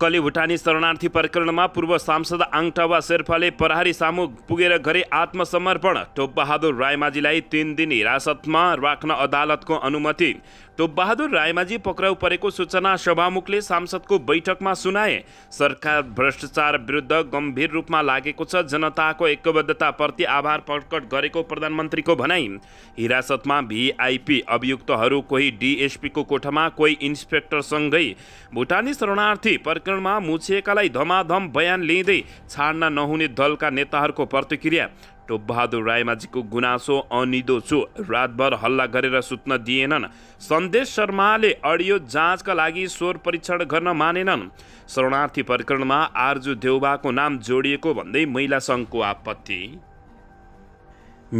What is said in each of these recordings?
कले भुटानी शरणार्थी प्रकरणमा पूर्व सांसद आङटावा शेर्पाले प्रहरी सामु पुगेर गरे आत्मसमर्पण टोपबहादुर रायमाझीलाई तिन दिन हिरासतमा राख्न अदालतको अनुमति टोपबहादुर रायमाझी पक्राउ परेको सूचना सभामुखले सांसदको बैठकमा सुनाए सरकार भ्रष्टाचार विरुद्ध गम्भीर रूपमा लागेको छ जनताको एकबद्धताप्रति आभार प्रकट गरेको प्रधानमन्त्रीको भनाइ हिरासतमा भिआइपी अभियुक्तहरू कोही डिएसपीको कोठामा कोही इन्सपेक्टरसँगै भुटानी शरणार्थी प्रकरण प्रकरणमा मुछिएकालाई धमाधम बयान लिँदै छाड्न नहुने दलका नेताहरूको प्रतिक्रिया टोपबहादुर रायमाझीको गुनासो अनिदो छु रातभर हल्ला गरेर सुत्न दिएनन् सन्देश शर्माले अडियो जाँचका लागि स्वर परीक्षण गर्न मानेनन् शरणार्थी प्रकरणमा आर्जु देउबाको नाम जोडिएको भन्दै महिला सङ्घको आपत्ति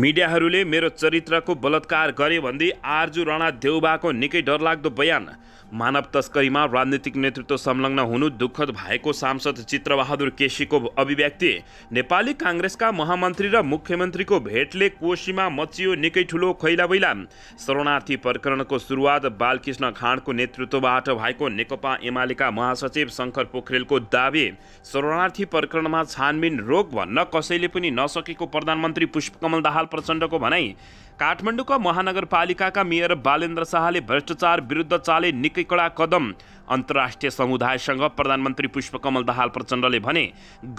मिडियाहरूले मेरो चरित्रको बलात्कार गरे भन्दै आर्जु राणा देउबाको निकै डरलाग्दो बयान मानव तस्करीमा राजनीतिक नेतृत्व संलग्न हुनु दुःखद भएको सांसद चित्रबहादुर केसीको अभिव्यक्ति नेपाली काङ्ग्रेसका महामन्त्री र मुख्यमन्त्रीको भेटले कोशीमा मचियो निकै ठुलो खैला खैलाबैला शरणार्थी प्रकरणको सुरुवात बालकृष्ण खाँडको नेतृत्वबाट भएको नेकपा एमालेका महासचिव शङ्कर पोखरेलको दावी शरणार्थी प्रकरणमा छानबिन रोग भन्न कसैले पनि नसकेको प्रधानमन्त्री पुष्पकमल दाहाल प्रचण्डको भनाई काठमाडौँको महानगरपालिकाका मेयर बालेन्द्र शाहले भ्रष्टाचार विरुद्ध चाले निकै कडा कदम अन्तर्राष्ट्रिय समुदायसँग प्रधानमन्त्री पुष्पकमल दाहाल प्रचण्डले भने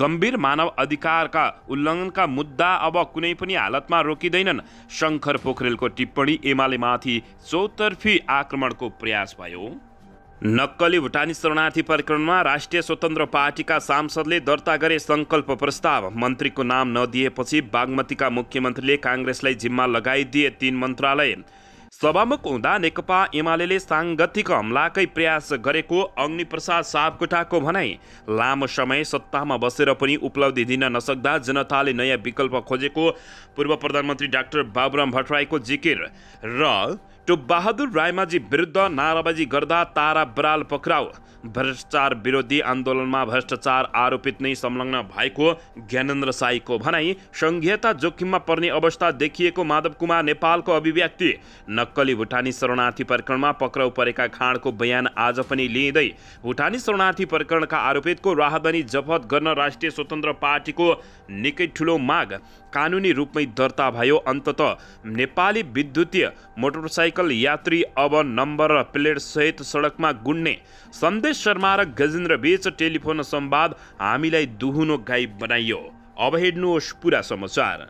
गम्भीर मानव अधिकारका उल्लङ्घनका मुद्दा अब कुनै पनि हालतमा रोकिँदैनन् शङ्कर पोखरेलको टिप्पणी एमालेमाथि चौतर्फी आक्रमणको प्रयास भयो नक्कली भुटानी शरणार्थी प्रकरणमा राष्ट्रिय स्वतन्त्र पार्टीका सांसदले दर्ता गरे सङ्कल्प प्रस्ताव मन्त्रीको नाम नदिएपछि बागमतीका मुख्यमन्त्रीले काङ्ग्रेसलाई जिम्मा लगाइदिए तीन मन्त्रालय सभामुख हुँदा नेकपा एमाले साङ्गतिक हमलाकै प्रयास गरेको अग्निप्रसाद सापकोटाको भनाइ लामो समय सत्तामा बसेर पनि उपलब्धि दिन नसक्दा जनताले नयाँ विकल्प खोजेको पूर्व प्रधानमन्त्री डाक्टर बाबुराम भट्टराईको जिकिर र बहादुर रायमाझी विरुद्ध नाराबाजी गर्दा तारा बराल पक्राउ भ्रष्टाचार विरोधी आन्दोलनमा भ्रष्टाचार आरोपित नै संलग्न भएको ज्ञानेन्द्र साईको भनाई सङ्घीयता जोखिममा पर्ने अवस्था देखिएको माधव कुमार नेपालको अभिव्यक्ति नक्कली भुटानी शरणार्थी प्रकरणमा पक्राउ परेका खाँडको बयान आज पनि लिइँदै भुटानी शरणार्थी प्रकरणका आरोपितको राहदानी जफत गर्न राष्ट्रिय स्वतन्त्र पार्टीको निकै ठुलो माग कानुनी रूपमै दर्ता भयो अन्तत नेपाली विद्युतीय मोटरसाइकल यात्री अब नम्बर र प्लेटसहित सडकमा गुन्ने सन्देश शर्मा र बीच टेलिफोन संवाद हामीलाई दुहुनो गाई बनाइयो अब हेर्नुहोस् पुरा समाचार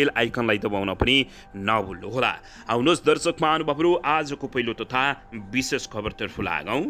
बेल आइकनलाई दबाउन पनि नभुल्नुहोला आउनुहोस् दर्शक महानुभावहरू आजको पहिलो तथा विशेष खबरतर्फ लागौँ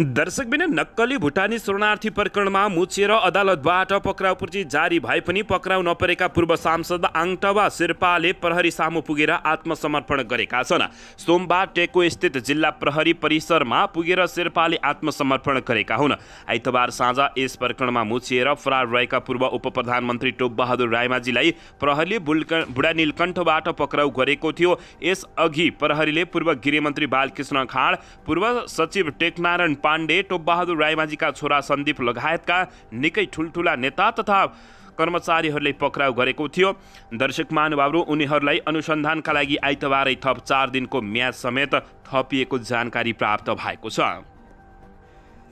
दर्शक बिना नक्कली भुटानी शरणार्थी प्रकरणमा मुछिएर अदालतबाट पक्राउपर्ची जारी भए पनि पक्राउ नपरेका पूर्व सांसद आङटवा शेर्पाले प्रहरी सामु पुगेर आत्मसमर्पण गरेका छन् सोमबार टेको स्थित जिल्ला प्रहरी परिसरमा पुगेर शेर्पाले आत्मसमर्पण गरेका हुन् आइतबार साँझ यस प्रकरणमा मुछिएर फरार रहेका पूर्व उप प्रधानमन्त्री टोपबहादुर रायमाझीलाई प्रहरीले बुढा नीलकण्ठबाट पक्राउ गरेको थियो यसअघि प्रहरीले पूर्व गृहमन्त्री बालकृष्ण खाँड पूर्व सचिव टेकनारायण पाण्डे टोपबहादुर राईमाझीका छोरा सन्दीप लगायतका निकै ठुल्ठुला नेता तथा कर्मचारीहरूले पक्राउ गरेको थियो दर्शक महानुभावहरू उनीहरूलाई अनुसन्धानका लागि आइतबारै थप चार दिनको म्याच समेत थपिएको जानकारी प्राप्त भएको छ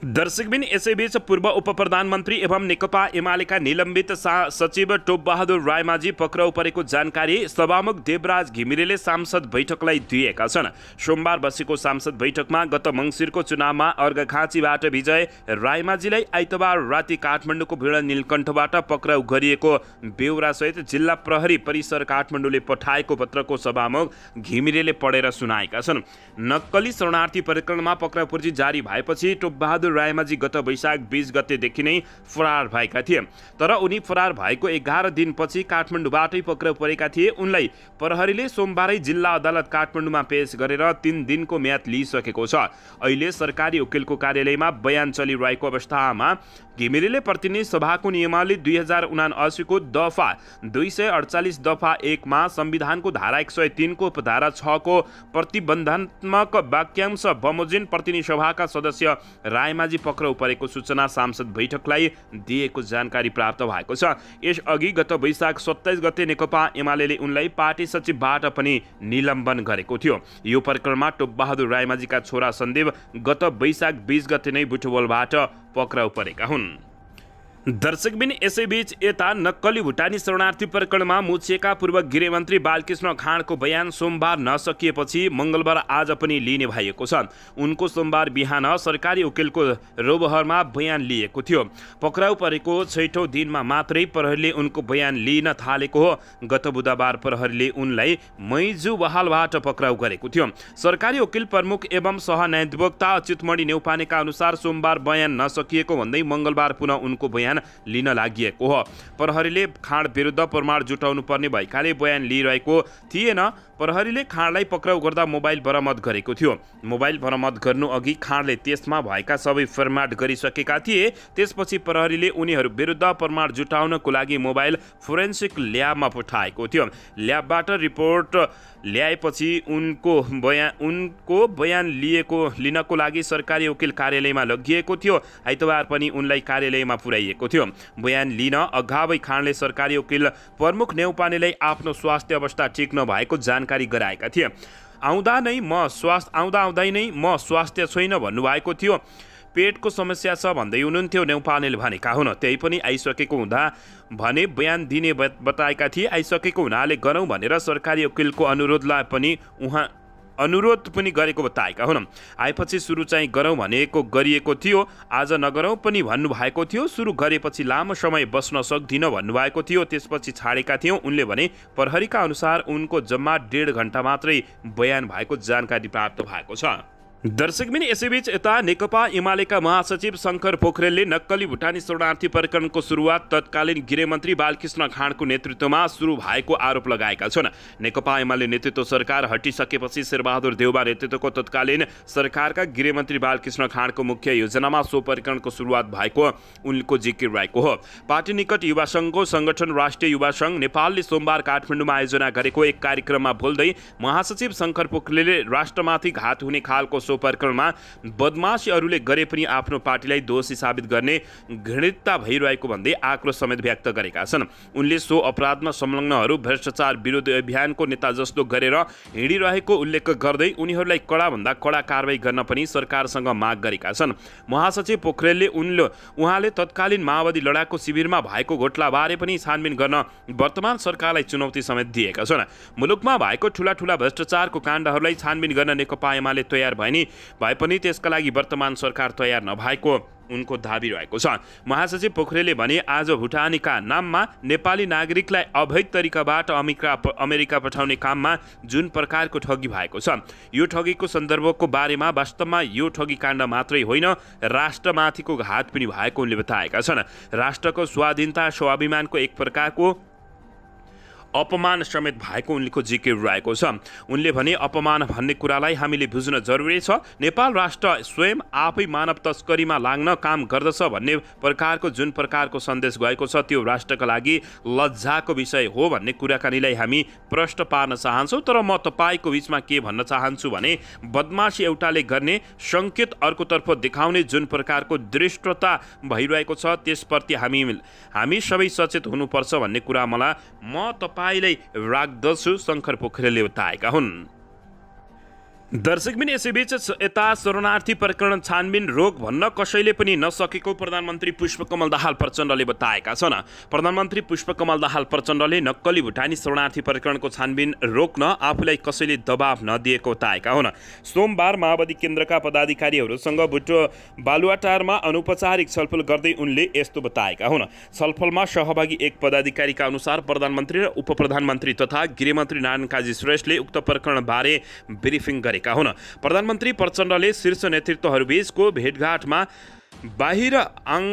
दर्शकबिन यसैबीच पूर्व उप प्रधानमन्त्री एवं नेकपा एमालेका निलम्बित सा सचिव टोपबहादुर रायमाझी पक्राउ परेको जानकारी सभामुख देवराज घिमिरेले सांसद बैठकलाई दिएका छन् सोमबार बसेको सांसद बैठकमा गत मङ्सिरको चुनावमा अर्घखाँचीबाट विजय रायमाझीलाई आइतबार राति काठमाडौँको भिड नीलकण्ठबाट पक्राउ गरिएको बेहोरासहित जिल्ला प्रहरी परिसर काठमाडौँले पठाएको पत्रको सभामुख घिमिरेले पढेर सुनाएका छन् नक्कली शरणार्थी प्रकरणमा पक्राउ जारी भएपछि टोपबहादुर रायमाझी गत वैशाख बिस गतेदेखि नै फरार भएका थिए तर उनी फरार भएको एघार दिनपछि काठमाडौँबाटै पक्राउ परेका थिए उनलाई प्रहरीले सोमबारै जिल्ला अदालत काठमाडौँमा पेश गरेर तिन दिनको म्याद लिइसकेको छ अहिले सरकारी वकिलको कार्यालयमा बयान चलिरहेको अवस्थामा घिमिरेले प्रतिनिधि सभाको नियमावली दुई हजार उना असीको दफा दुई सय अडचालिस दफा एकमा संविधानको धारा एक सय तिनको उपधारा छको प्रतिबन्धात्मक वाक्यांश बमोजिन प्रतिनिधि सभाका सदस्य रायमाझी पक्राउ परेको सूचना सांसद बैठकलाई दिएको जानकारी प्राप्त भएको छ यसअघि गत वैशाख सत्ताइस गते नेकपा एमाले उनलाई पार्टी सचिवबाट पनि निलम्बन गरेको थियो यो प्रकरणमा टोपबहादुर रायमाझीका छोरा सन्देव गत वैशाख बिस गते नै बुटवलबाट पक्राउ परेका हुन् दर्शकबिन यसैबीच यता नक्कली भुटानी शरणार्थी प्रकरणमा मुछिएका पूर्व गृहमन्त्री बालकृष्ण खाँडको बयान सोमबार नसकिएपछि मङ्गलबार आज पनि लिने भएको छ उनको सोमबार बिहान सरकारी वकिलको रोबहरमा बयान लिएको थियो पक्राउ परेको छैठौँ दिनमा मात्रै प्रहरीले उनको बयान लिन थालेको हो गत बुधबार प्रहरीले उनलाई मैजु बहालबाट पक्राउ गरेको थियो सरकारी वकिल प्रमुख एवं सहन्याधिवक्ता अच्युतमणि नेउपानेका अनुसार सोमबार बयान नसकिएको भन्दै मङ्गलबार पुनः उनको बयान बयान लिन लागि हो प्रहरीले खाँड विरुद्ध प्रमाण जुटाउनु पर्ने भएकाले बयान लिइरहेको थिएन प्रहरीले खाँडलाई पक्राउ गर्दा मोबाइल बरामद गरेको थियो मोबाइल बरामद गर्नु अघि खाँडले त्यसमा भएका सबै फर्माट गरिसकेका थिए त्यसपछि प्रहरीले उनीहरू विरुद्ध प्रमाण जुटाउनको लागि मोबाइल फोरेन्सिक ल्याबमा पठाएको थियो ल्याबबाट रिपोर्ट ल्याएपछि उनको बयान उनको बयान लिएको लिनको लागि सरकारी वकिल कार्यालयमा लगिएको थियो आइतबार पनि उनलाई कार्यालयमा पुर्याइएको थियो बयान लिन अघावै खाँडले सरकारी वकिल प्रमुख नेउपानेलाई आफ्नो स्वास्थ्य अवस्था ठिक नभएको जानकारी जानकारी गराएका थिए आउँदा नै म स्वास्थ्य आउँदा आउँदै नै म स्वास्थ्य छैन भन्नुभएको थियो पेटको समस्या छ भन्दै हुनुहुन्थ्यो नेउपानेले भनेका हुन त्यही पनि आइसकेको हुँदा भने बयान दिने बताएका थिए आइसकेको हुनाले गरौँ भनेर सरकारी वकिलको अनुरोधलाई पनि उहाँ अनुरोध पनि गरेको बताएका हुन् आएपछि सुरु चाहिँ गरौँ भनेको गरिएको थियो आज नगरौँ पनि भन्नुभएको थियो सुरु गरेपछि लामो समय बस्न सक्दिनँ भन्नुभएको थियो त्यसपछि छाडेका थियौँ उनले भने प्रहरीका अनुसार उनको जम्मा डेढ घन्टा मात्रै बयान भएको जानकारी प्राप्त भएको छ दर्शकबिन यसैबीच यता नेकपा एमालेका महासचिव शङ्कर पोखरेलले नक्कली भुटानी शरणार्थी प्रकरणको सुरुवात तत्कालीन गृहमन्त्री बालकृष्ण खाँडको नेतृत्वमा सुरु भएको आरोप लगाएका छन् नेकपा एमाले नेतृत्व सरकार हटिसकेपछि शेरबहादुर देउबा नेतृत्वको तत्कालीन सरकारका गृहमन्त्री बालकृष्ण खाँडको मुख्य योजनामा सो प्रकरणको सुरुवात भएको उनको जिकिर रहेको हो पार्टी निकट युवा सङ्घको सङ्गठन राष्ट्रिय युवा सङ्घ नेपालले सोमबार काठमाडौँमा आयोजना गरेको एक कार्यक्रममा बोल्दै महासचिव शङ्कर पोखरेलले राष्ट्रमाथि घात हुने खालको सो प्रकरणमा बदमासीहरूले गरे पनि आफ्नो पार्टीलाई दोषी साबित गर्ने घृणितता भइरहेको भन्दै आक्रोश समेत व्यक्त गरेका छन् उनले सो अपराधमा संलग्नहरू भ्रष्टाचार विरोधी अभियानको नेता जस्तो गरेर हिँडिरहेको उल्लेख गर्दै उनीहरूलाई कडाभन्दा कडा कारवाही गर्न पनि सरकारसँग माग गरेका छन् महासचिव पोखरेलले उनले उहाँले तत्कालीन माओवादी लडाकु शिविरमा भएको घोटलाबारे पनि छानबिन गर्न वर्तमान सरकारलाई चुनौती समेत दिएका छन् मुलुकमा भएको ठुला ठुला भ्रष्टाचारको काण्डहरूलाई छानबिन गर्न नेकपा एमाले तयार भए नि भए पनि त्यसका लागि वर्तमान सरकार तयार नभएको उनको दावी रहेको छ महासचिव पोखरेलले भने आज भुटानीका नाममा नेपाली नागरिकलाई अवैध तरिकाबाट अमेरिका अमेरिका पठाउने काममा जुन प्रकारको ठगी भएको छ यो ठगीको सन्दर्भको बारेमा वास्तवमा यो ठगी काण्ड मात्रै होइन राष्ट्रमाथिको घात पनि भएको उनले बताएका छन् राष्ट्रको स्वाधीनता स्वाभिमानको एक प्रकारको अपमान समेत भएको उनको जिकिर रहेको छ उनले भने अपमान भन्ने कुरालाई हामीले बुझ्न जरुरी छ नेपाल राष्ट्र स्वयं आफै मानव तस्करीमा लाग्न काम गर्दछ भन्ने प्रकारको जुन प्रकारको सन्देश गएको छ त्यो राष्ट्रका लागि लज्जाको विषय हो भन्ने कुराकानीलाई हामी प्रश्न पार्न चाहन्छौँ तर म तपाईँको बिचमा के भन्न चाहन्छु भने बदमासी एउटाले गर्ने सङ्केत अर्कोतर्फ देखाउने जुन प्रकारको दृष्टता भइरहेको छ त्यसप्रति हामी हामी सबै सचेत हुनुपर्छ भन्ने कुरा मलाई म तपाईँ तपाईँलाई राख्दछु शङ्कर पोखरेलले बताएका हुन् दर्शक यसैबीच यता शरणार्थी प्रकरण छानबिन रोग भन्न कसैले पनि नसकेको प्रधानमन्त्री पुष्पकमल दाहाल प्रचण्डले बताएका छन् प्रधानमन्त्री पुष्पकमल दाहाल प्रचण्डले नक्कली भुटानी शरणार्थी प्रकरणको छानबिन रोक्न आफूलाई कसैले दबाव नदिएको बताएका हुन् सोमबार माओवादी केन्द्रका पदाधिकारीहरूसँग भुटो बालुवाटारमा अनौपचारिक छलफल गर्दै उनले यस्तो बताएका हुन् छलफलमा सहभागी एक पदाधिकारीका अनुसार प्रधानमन्त्री र उप प्रधानमन्त्री तथा गृहमन्त्री नारायण काजी श्रेष्ठले उक्त प्रकरणबारे ब्रिफिङ गरे गरेका हुन् प्रधानमन्त्री प्रचण्डले शीर्ष नेतृत्वहरूबीचको भेटघाटमा बाहिर आङ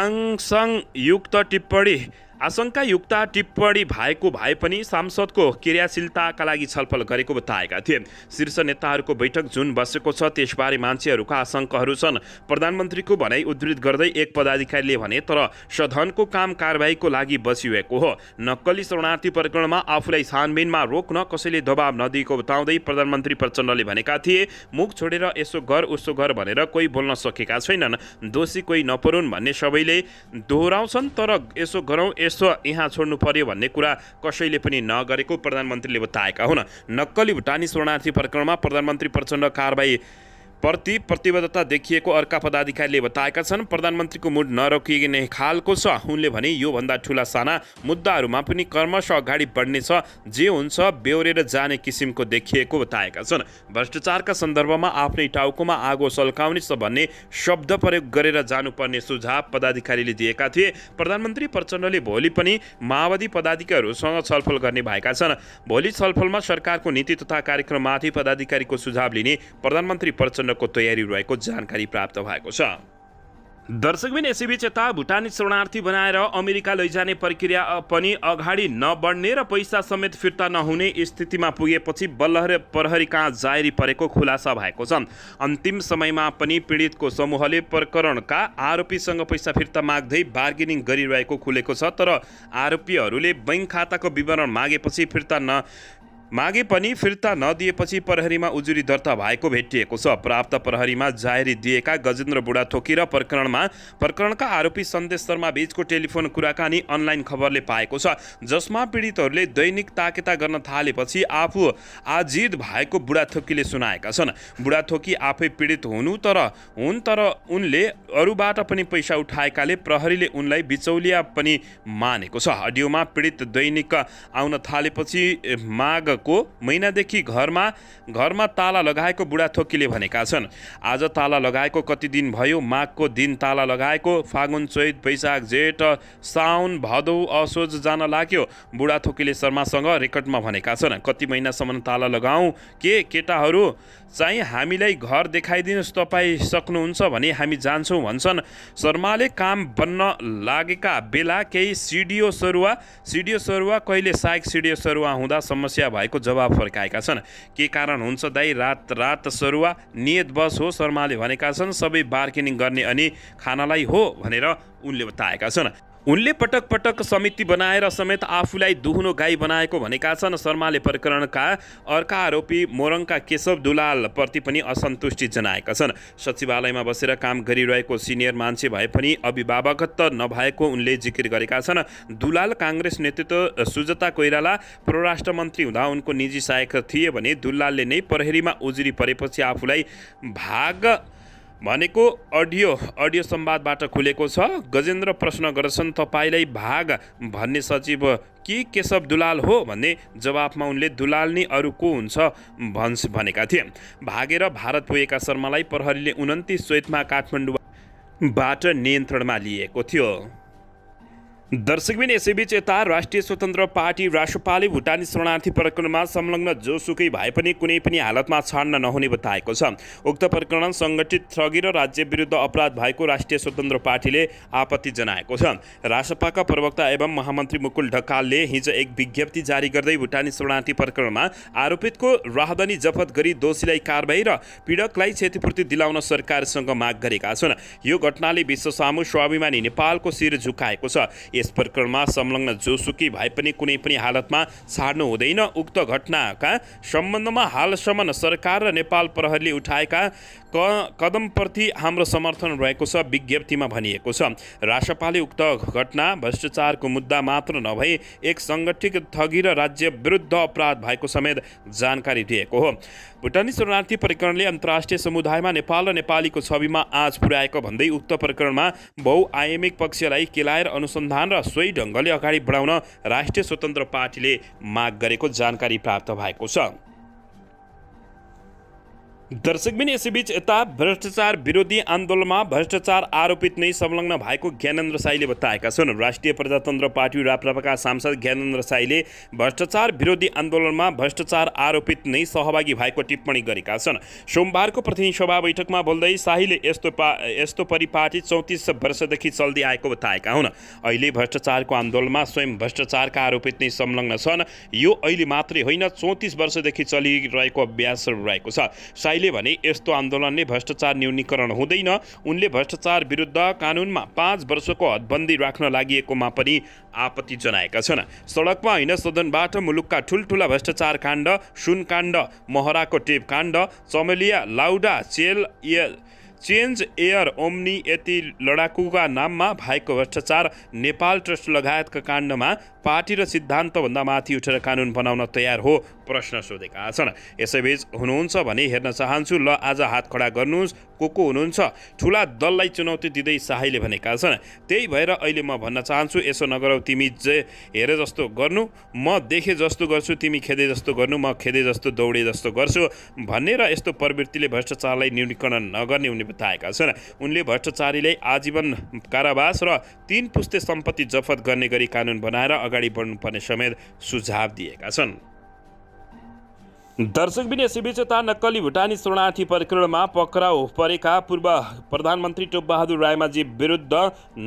आङसङयुक्त टिप्पणी आशंकायुक्त टिप्पणी भएको भए पनि सांसदको क्रियाशीलताका लागि छलफल गरेको बताएका थिए शीर्ष नेताहरूको बैठक जुन बसेको छ त्यसबारे मान्छेहरूका आशंकाहरू छन् प्रधानमन्त्रीको भनाइ उद्धित गर्दै एक पदाधिकारीले भने तर सदनको काम कारवाहीको लागि बसिएको हो नक्कली शरणार्थी प्रकरणमा आफूलाई छानबिनमा रोक्न कसैले दबाब नदिएको बताउँदै प्रधानमन्त्री प्रचण्डले भनेका थिए मुख छोडेर यसो गर उसो घर भनेर कोही बोल्न सकेका छैनन् दोषी कोही नपरुन् भन्ने सबैले दोहोऱ्याउँछन् तर यसो गरौँ यसो यहाँ छोड्नु पर्यो भन्ने कुरा कसैले पनि नगरेको प्रधानमन्त्रीले बताएका हुन् नक्कली भुटानी शरणार्थी प्रकरणमा प्रधानमन्त्री प्रचण्ड कारवाही प्रति प्रतिबद्धता देखिएको अर्का पदाधिकारीले बताएका छन् प्रधानमन्त्रीको मुड नरोकिने खालको छ उनले भने योभन्दा ठुला साना मुद्दाहरूमा पनि कर्मश अगाडि बढ्नेछ जे हुन्छ बेहोरेर जाने किसिमको देखिएको बताएका छन् भ्रष्टाचारका सन्दर्भमा आफ्नै टाउकोमा आगो सल्काउने छ भन्ने शब्द प्रयोग गरेर जानुपर्ने सुझाव पदाधिकारीले दिएका थिए प्रधानमन्त्री प्रचण्डले भोलि पनि माओवादी पदाधिकारीहरूसँग छलफल गर्ने भएका छन् भोलि छलफलमा सरकारको नीति तथा कार्यक्रममाथि पदाधिकारीको सुझाव लिने प्रधानमन्त्री प्रचण्ड पटकको तयारी रहेको जानकारी प्राप्त भएको छ दर्शकबिन यसैबीच यता भुटानी शरणार्थी बनाएर अमेरिका लैजाने प्रक्रिया पनि अगाडि नबढ्ने र पैसा समेत फिर्ता नहुने स्थितिमा पुगेपछि बल्ल प्रहरी कहाँ जारी परेको खुलासा भएको छ अन्तिम समयमा पनि पीडितको समूहले प्रकरणका आरोपीसँग पैसा फिर्ता माग्दै बार्गेनिङ गरिरहेको खुलेको छ तर आरोपीहरूले बैङ्क खाताको विवरण मागेपछि फिर्ता न मागे पनि फिर्ता नदिएपछि प्रहरीमा उजुरी दर्ता भएको भेटिएको छ प्राप्त प्रहरीमा जाहेरी दिएका गजेन्द्र बुढाथोकी र प्रकरणमा प्रकरणका आरोपी सन्देश शर्मा बीचको टेलिफोन कुराकानी अनलाइन खबरले पाएको छ जसमा पीडितहरूले दैनिक ताकेता गर्न थालेपछि आफू आजित भएको बुढाथोकीले सुनाएका छन् बुढाथोकी आफै पीडित हुनु तर हुन् तर उनले अरूबाट पनि पैसा उठाएकाले प्रहरीले उनलाई बिचौलिया पनि मानेको छ अडियोमा पीडित दैनिक आउन थालेपछि माग को महिनादेखि घरमा घरमा ताला लगाएको बुढाथोकीले भनेका छन् आज ताला लगाएको कति दिन भयो माघको दिन ताला लगाएको फागुन चैत वैशाख जेठ साउन भदौ असोज जान लाग्यो बुढाथोकीले शर्मासँग रेकर्डमा भनेका छन् कति महिनासम्म ताला लगाऊ के केटाहरू चाहिँ हामीलाई घर देखाइदिनुहोस् तपाईँ सक्नुहुन्छ भने हामी जान्छौँ भन्छन् शर्माले काम बन्न लागेका बेला केही सिडिओ सरुवा सिडिओ सरुवा कहिले सायद सिडिओ सरुवा हुँदा समस्या भएको जवाब फर्काएका छन् के कारण हुन्छ दाई रात रात सरुवा नियत बस हो शर्माले भनेका छन् सबै बार्गेनिङ गर्ने अनि खानालाई हो भनेर उनले बताएका छन् उनले पटक पटक समिति बनाएर समेत आफूलाई दुहुनो गाई बनाएको भनेका छन् शर्माले प्रकरणका अर्का आरोपी मोरङका केशव दुलालप्रति पनि असन्तुष्टि जनाएका छन् सचिवालयमा बसेर काम गरिरहेको सिनियर मान्छे भए पनि अभिभावकत्व नभएको उनले जिकिर गरेका छन् दुलाल काङ्ग्रेस नेतृत्व सुजता कोइराला परराष्ट्र मन्त्री हुँदा उनको निजी सहायक थिए भने दुलालले नै प्रहरीमा उजुरी परेपछि आफूलाई भाग भनेको अडियो अडियो संवादबाट खुलेको छ गजेन्द्र प्रश्न गर्छन् तपाईँलाई भाग भन्ने सचिव कि केशव दुलाल हो भन्ने जवाफमा उनले दुलाल नै अरू को हुन्छ भन्छ भनेका थिए भागेर भारत पुगेका शर्मालाई प्रहरीले उन्तिस चैतमा काठमाडौँबाट नियन्त्रणमा लिएको थियो दर्शकबिन यसैबीच यता राष्ट्रिय स्वतन्त्र पार्टी राष्ट्रपाले भुटानी शरणार्थी प्रकरणमा संलग्न जोसुकै भए पनि कुनै पनि हालतमा छाड्न नहुने बताएको छ उक्त प्रकरण सङ्गठित ठगी र राज्य विरुद्ध अपराध भएको राष्ट्रिय स्वतन्त्र पार्टीले आपत्ति जनाएको छ रासपाका प्रवक्ता एवं महामन्त्री मुकुल ढकालले हिजो एक विज्ञप्ति जारी गर्दै भुटानी शरणार्थी प्रकरणमा आरोपितको राहदानी जफत गरी दोषीलाई कारवाही र पीडकलाई क्षतिपूर्ति दिलाउन सरकारसँग माग गरेका छन् यो घटनाले विश्व स्वाभिमानी नेपालको शिर झुकाएको छ यस प्रकरणमा संलग्न जोसुकी भए पनि कुनै पनि हालतमा छाड्नु हुँदैन उक्त घटनाका सम्बन्धमा हालसम्म सरकार र नेपाल प्रहरीले उठाएका क कदमप्रति हाम्रो समर्थन रहेको छ विज्ञप्तिमा भनिएको छ राष्ट्रपाले उक्त घटना भ्रष्टाचारको मुद्दा मात्र नभई एक सङ्गठित ठगी र राज्य विरुद्ध अपराध भएको समेत जानकारी दिएको हो भुटानी शरणार्थी प्रकरणले अन्तर्राष्ट्रिय समुदायमा नेपाल र नेपालीको छविमा आँच पुर्याएको भन्दै उक्त प्रकरणमा बहुआयामिक पक्षलाई केलाएर अनुसन्धान र सोही ढङ्गले अगाडि बढाउन राष्ट्रिय स्वतन्त्र पार्टीले माग गरेको जानकारी प्राप्त भएको छ दर्शकबिन यसैबीच यता भ्रष्टाचार विरोधी आन्दोलनमा भ्रष्टाचार आरोपित नै संलग्न भएको ज्ञानेन्द्र साईले बताएका छन् राष्ट्रिय प्रजातन्त्र पार्टी राप्रपाका सांसद ज्ञानेन्द्र साईले भ्रष्टाचार विरोधी आन्दोलनमा भ्रष्टाचार आरोपित नै सहभागी भएको टिप्पणी गरेका छन् सोमबारको प्रतिनिधि सभा बैठकमा बोल्दै साईले यस्तो पा यस्तो परिपाटी चौतिस वर्षदेखि चल्दै आएको बताएका हुन् अहिले भ्रष्टाचारको आन्दोलनमा स्वयं भ्रष्टाचारका आरोपित नै संलग्न छन् यो अहिले मात्रै होइन चौतिस वर्षदेखि चलिरहेको अभ्यास रहेको छ अहिले भने यस्तो आन्दोलनले भ्रष्टाचार न्यूनीकरण हुँदैन उनले भ्रष्टाचार विरुद्ध कानुनमा पाँच वर्षको हदबन्दी राख्न लागि पनि आपत्ति जनाएका छन् सडकमा होइन सदनबाट मुलुकका ठुल्ठुला भ्रष्टाचार काण्ड सुन काण्ड महराको टेप काण्ड चमेलिया लाउडा चेल एल चेन्ज एयर ओम्नी यति लडाकुका नाममा भएको भ्रष्टाचार नेपाल ट्रस्ट लगायतका काण्डमा पार्टी र सिद्धान्तभन्दा माथि उठेर कानुन बनाउन तयार हो प्रश्न सोधेका छन् यसैबीच हुनुहुन्छ भने हेर्न चाहन्छु ल आज हात खडा गर्नुहोस् को को हुनुहुन्छ ठुला दललाई चुनौती दिँदै शाहीले भनेका छन् त्यही भएर अहिले म भन्न चाहन्छु यसो नगरौ तिमी जे हेरे जस्तो गर्नु म देखे जस्तो गर्छु तिमी खेदे जस्तो गर्नु म खेदे जस्तो दौडे जस्तो गर्छु भन्ने र यस्तो प्रवृत्तिले भ्रष्टाचारलाई न्यूनीकरण नगर्ने उनले बताएका छन् उनले भ्रष्टाचारीलाई आजीवन कारावास र तिन पुस्ते सम्पत्ति जफत गर्ने गरी कानुन बनाएर अगाडि अगाडि बढ्नुपर्ने समेत सुझाव दिएका छन् दर्शकबिन यसैबीच यता नक्कली भुटानी शरणार्थी प्रकरणमा पक्राउ परेका पूर्व प्रधानमन्त्री टोपबहादुर रायमाझी विरुद्ध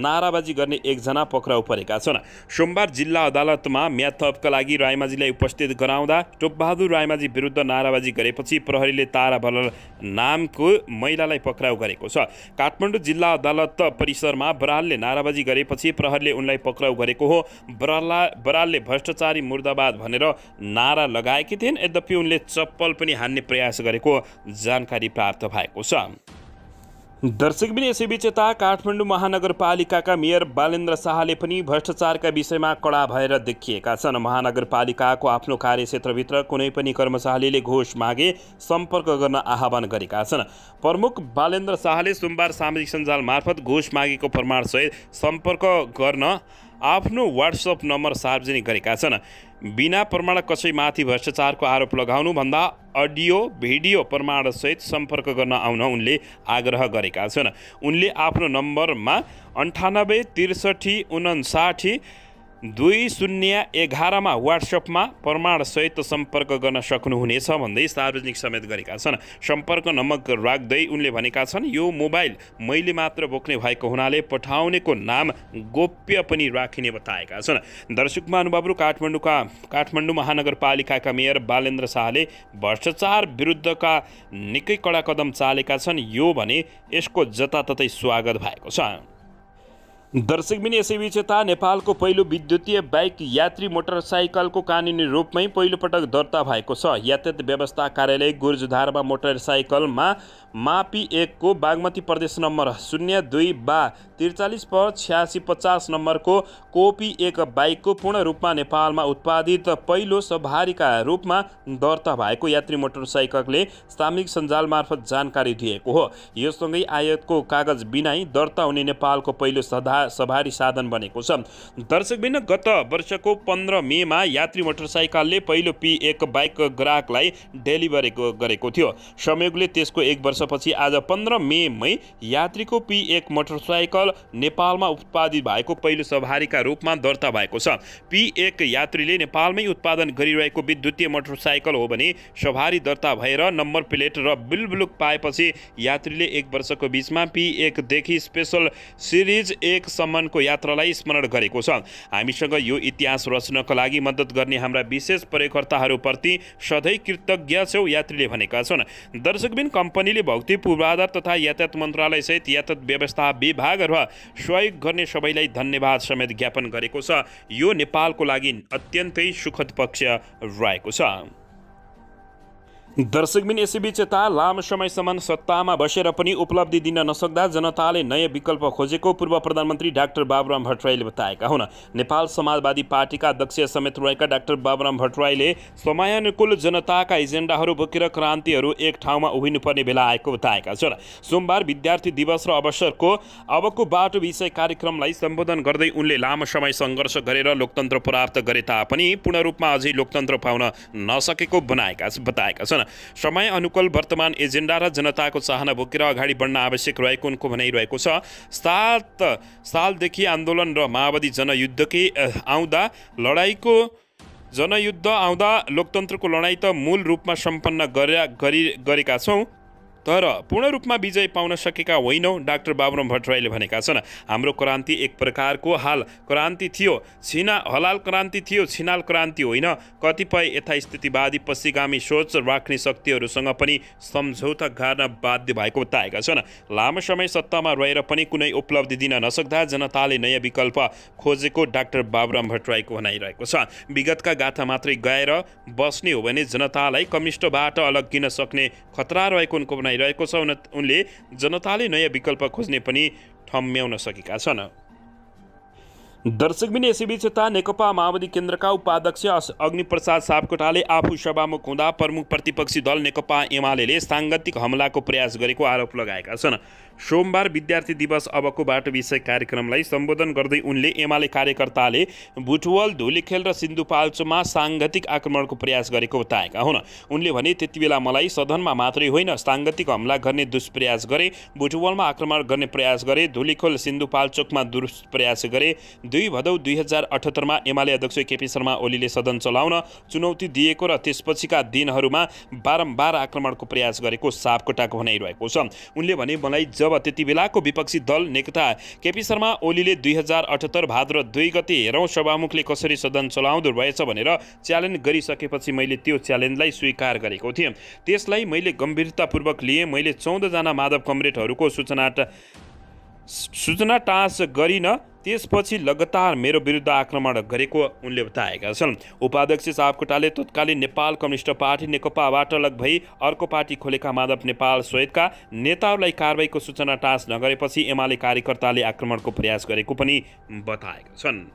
नाराबाजी गर्ने एकजना पक्राउ परेका छन् सोमबार जिल्ला अदालतमा म्याथपका लागि रायमाझीलाई उपस्थित गराउँदा टोपबहादुर रायमाझी विरुद्ध नाराबाजी गरेपछि प्रहरीले तारा भलल नामको महिलालाई पक्राउ गरेको छ काठमाडौँ जिल्ला अदालत परिसरमा बरालले नाराबाजी गरेपछि प्रहरीले उनलाई पक्राउ गरेको हो बरालले भ्रष्टाचारी मुर्दाबाद भनेर नारा लगाएकी थिइन् यद्यपि उनले चप्पल पनि हान्ने प्रयास गरेको जानकारी प्राप्त भएको छ दर्शकबिन यसैबीच यता काठमाडौँ महानगरपालिकाका मेयर बालेन्द्र शाहले पनि भ्रष्टाचारका विषयमा कडा भएर देखिएका छन् महानगरपालिकाको आफ्नो कार्यक्षेत्रभित्र कुनै पनि कर्मचारीले घोष मागे सम्पर्क गर्न आह्वान गरेका छन् प्रमुख बालेन्द्र शाहले सोमबार सामाजिक सञ्जाल मार्फत घोष मागेको प्रमाणसहित सम्पर्क गर्न आफ्नो वाट्सएप नम्बर सार्वजनिक गरेका छन् बिना प्रमाण कसैमाथि भ्रष्टाचारको आरोप लगाउनुभन्दा अडियो भिडियो प्रमाणसहित सम्पर्क गर्न आउन उनले आग्रह गरेका छन् उनले आफ्नो नम्बरमा अन्ठानब्बे त्रिसठी उन्साठी दुई शून्य एघारमा वाट्सएपमा प्रमाणसहित सम्पर्क गर्न सक्नुहुनेछ भन्दै सार्वजनिक समेत गरेका छन् सम्पर्क नम्बर राख्दै उनले भनेका छन् यो मोबाइल मैले मात्र बोक्ने भएको हुनाले पठाउनेको नाम गोप्य पनि राखिने बताएका छन् दर्शक महानुभावहरू काठमाडौँका काठमाडौँ महानगरपालिकाका मेयर बालेन्द्र शाहले भ्रष्टाचार विरुद्धका निकै कडा कदम चालेका छन् यो भने यसको जताततै स्वागत भएको छ दर्शकबिन यसैबीच यता नेपालको पहिलो विद्युतीय बाइक यात्री मोटरसाइकलको कानुनी रूपमै पहिलोपटक दर्ता भएको छ यातायात व्यवस्था कार्यालय गुर्जधारमा मोटरसाइकलमा मापी को बागमती प्रदेश नम्बर शून्य दुई बा त्रिचालिस प छ्यासी पचास नम्बरको कोपी एक बाइकको पूर्ण रूपमा नेपालमा उत्पादित पहिलो सभारीका रूपमा दर्ता भएको यात्री मोटरसाइकलले सामूहिक सञ्जाल मार्फत जानकारी दिएको हो योसँगै आयातको कागज बिनाई दर्ता हुने नेपालको पहिलो सधा सभारी साधन बनेको छ दर्शकबिन गत वर्षको पन्ध्र मेमा यात्री मोटरसाइकलले पहिलो पी एक बाइक ग्राहकलाई डेलिभरी गरेको थियो संयोगले त्यसको एक वर्ष वर्षपछि आज पन्ध्र मेमै यात्रीको पी एक मोटरसाइकल नेपालमा उत्पादित भएको पहिलो सवारीका रूपमा दर्ता भएको छ पी एक यात्रीले नेपालमै उत्पादन गरिरहेको विद्युतीय मोटरसाइकल हो भने सवारी दर्ता भएर नम्बर प्लेट र बिल ब्लुक पाएपछि यात्रीले एक वर्षको बिचमा पी एकदेखि स्पेसल सिरिज एकसम्मको यात्रालाई स्मरण गरेको छ हामीसँग यो इतिहास रच्नका लागि मद्दत गर्ने हाम्रा विशेष प्रयोगकर्ताहरूप्रति सधैँ कृतज्ञ छौँ यात्रीले भनेका छन् दर्शकबिन कम्पनीले भौतिक पूर्वाधार तथा यातायात सहित यातायात व्यवस्था विभाग सहयोग गर्ने सबैलाई धन्यवाद समेत ज्ञापन गरेको छ यो नेपालको लागि अत्यन्तै सुखद पक्ष रहेको छ दर्शकबिन यसैबीच यता लामो समयसम्म सत्तामा बसेर पनि उपलब्धि दिन नसक्दा जनताले नयाँ विकल्प खोजेको पूर्व प्रधानमन्त्री डाक्टर बाबुराम भट्टराईले बताएका हुन् नेपाल समाजवादी पार्टीका अध्यक्ष समेत रहेका डाक्टर बाबुराम भट्टराईले समयानुकूल जनताका एजेन्डाहरू बोकेर क्रान्तिहरू एक ठाउँमा उभिनुपर्ने बेला आएको बताएका छन् सोमबार विद्यार्थी दिवस र अवसरको अबको बाटो विषय कार्यक्रमलाई सम्बोधन गर्दै उनले लामो समय सङ्घर्ष गरेर लोकतन्त्र प्राप्त गरे तापनि पूर्ण रूपमा अझै लोकतन्त्र पाउन नसकेको बनाएका बताएका छन् समय अनुकूल वर्तमान एजेन्डा र जनताको चाहना बोकेर अगाडि बढ्न आवश्यक रहेको उनको भनाइरहेको छ सात सालदेखि आन्दोलन र माओवादी जनयुद्धकै आउँदा लडाइँको जनयुद्ध आउँदा लोकतन्त्रको लडाइँ त मूल रूपमा सम्पन्न गरे गरी गरेका छौँ तर पूर्ण रूपमा विजय पाउन सकेका होइनौँ डाक्टर बाबुराम भट्टराईले भनेका छन् हाम्रो क्रान्ति एक प्रकारको हाल क्रान्ति थियो छिना हलाल क्रान्ति थियो छिनाल क्रान्ति होइन कतिपय यथास्थितिवादी पश्चिगामी सोच राख्ने शक्तिहरूसँग पनि सम्झौता गर्न बाध्य भएको बताएका छन् लामो समय सत्तामा रहेर पनि कुनै उपलब्धि दिन नसक्दा जनताले नयाँ विकल्प खोजेको डाक्टर बाबुराम भट्टराईको भनाइरहेको छ विगतका गाथा मात्रै गएर बस्ने हो भने जनतालाई कम्युनिस्टबाट किन सक्ने खतरा रहेको उनको बनाइरहेको छ उन उनले जनताले नयाँ विकल्प खोज्ने पनि ठम्म्याउन सकेका छन् दर्शकबिन यसैबीच यता नेकपा माओवादी केन्द्रका उपाध्यक्ष अग्निप्रसाद सापकोटाले आफू सभामुख हुँदा प्रमुख प्रतिपक्षी दल नेकपा एमाले सांगतिक हमलाको प्रयास गरेको आरोप लगाएका छन् सोमबार विद्यार्थी दिवस अबको बाटो विषय कार्यक्रमलाई सम्बोधन गर्दै उनले एमाले कार्यकर्ताले भुटवल धुलीखेल र सिन्धुपाल्चोमा साङ्घतिक आक्रमणको प्रयास गरेको बताएका हुन् उनले भने त्यति बेला मलाई सदनमा मात्रै होइन साङ्घतिक हमला गर्ने दुष्प्रयास गरे बुटवलमा आक्रमण गर्ने प्रयास गरे धुलीखोल सिन्धुपाल्चोकमा दुष्प्रयास गरे दुई भदौ दुई हजार अठहत्तरमा एमाले अध्यक्ष केपी शर्मा ओलीले सदन चलाउन चुनौती दिएको र त्यसपछिका दिनहरूमा बारम्बार आक्रमणको प्रयास गरेको सापकोटाको भनाइरहेको छ उनले भने मलाई जब जब त्यति बेलाको विपक्षी दल नेकता केपी शर्मा ओलीले दुई हजार अठहत्तर भाद्र दुई गते हेरौँ सभामुखले कसरी सदन चलाउँदो रहेछ भनेर च्यालेन्ज गरिसकेपछि मैले त्यो च्यालेन्जलाई स्वीकार गरेको थिएँ त्यसलाई मैले गम्भीरतापूर्वक लिएँ मैले चौधजना माधव कमरेडहरूको सूचना सूचना टाँस गरिन त्यसपछि लगातार मेरो विरुद्ध आक्रमण गरेको उनले बताएका छन् उपाध्यक्ष सापकोटाले तत्कालीन नेपाल कम्युनिस्ट पार्टी नेकपाबाट अलग भई अर्को पार्टी खोलेका माधव नेपाल सहितका नेताहरूलाई कारवाहीको सूचना टाँस नगरेपछि एमाले कार्यकर्ताले आक्रमणको प्रयास गरेको पनि बताएका छन्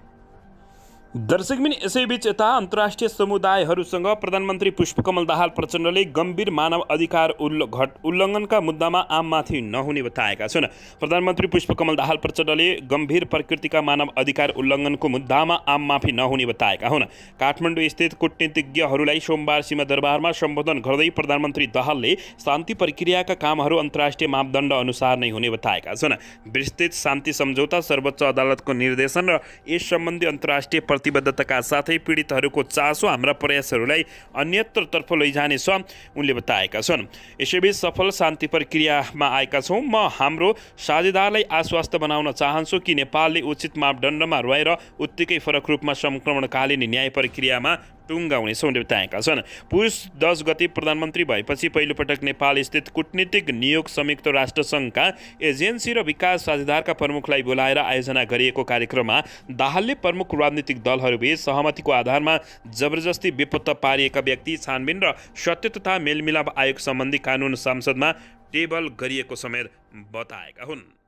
दर्शकबिन यसैबीच यता अन्तर्राष्ट्रिय समुदायहरूसँग प्रधानमन्त्री पुष्पकमल दाहाल प्रचण्डले गम्भीर मानव अधिकार उल्ल घट उल्लङ्घनका मुद्दामा आममाथि नहुने बताएका छन् प्रधानमन्त्री पुष्पकमल दाहाल प्रचण्डले गम्भीर प्रकृतिका मानव अधिकार उल्लङ्घनको मुद्दामा आममाफी नहुने बताएका हुन् काठमाडौँ स्थित कुटनीतिज्ञहरूलाई सोमबार सीमा दरबारमा सम्बोधन गर्दै प्रधानमन्त्री दाहालले शान्ति प्रक्रियाका कामहरू अन्तर्राष्ट्रिय मापदण्ड अनुसार नै हुने बताएका छन् विस्तृत शान्ति सम्झौता सर्वोच्च अदालतको निर्देशन र यस सम्बन्धी अन्तर्राष्ट्रिय प्रतिबद्धताका साथै पीडितहरूको चासो हाम्रा प्रयासहरूलाई अन्यत्रतर्फ लैजाने छ उनले बताएका छन् यसैबीच सफल शान्ति प्रक्रियामा आएका छौँ म हाम्रो साझेदारलाई आश्वस्त बनाउन चाहन्छु कि नेपालले उचित मापदण्डमा रहेर उत्तिकै फरक रूपमा सङ्क्रमणकालीन न्याय प्रक्रियामा टुङ्गा हुने बताएका छन् पुरुष दस गति प्रधानमन्त्री भएपछि पहिलोपटक नेपालस्थित कुटनीतिक नियोग संयुक्त राष्ट्रसङ्घका एजेन्सी र विकास साझेदारका प्रमुखलाई बोलाएर आयोजना गरिएको कार्यक्रममा दाहालले प्रमुख राजनीतिक दलहरूबीच सहमतिको आधारमा जबरजस्ती बेपत्ता पारिएका व्यक्ति छानबिन र सत्य तथा मेलमिलाप आयोग सम्बन्धी कानुन संसदमा टेबल गरिएको समेत बताएका हुन्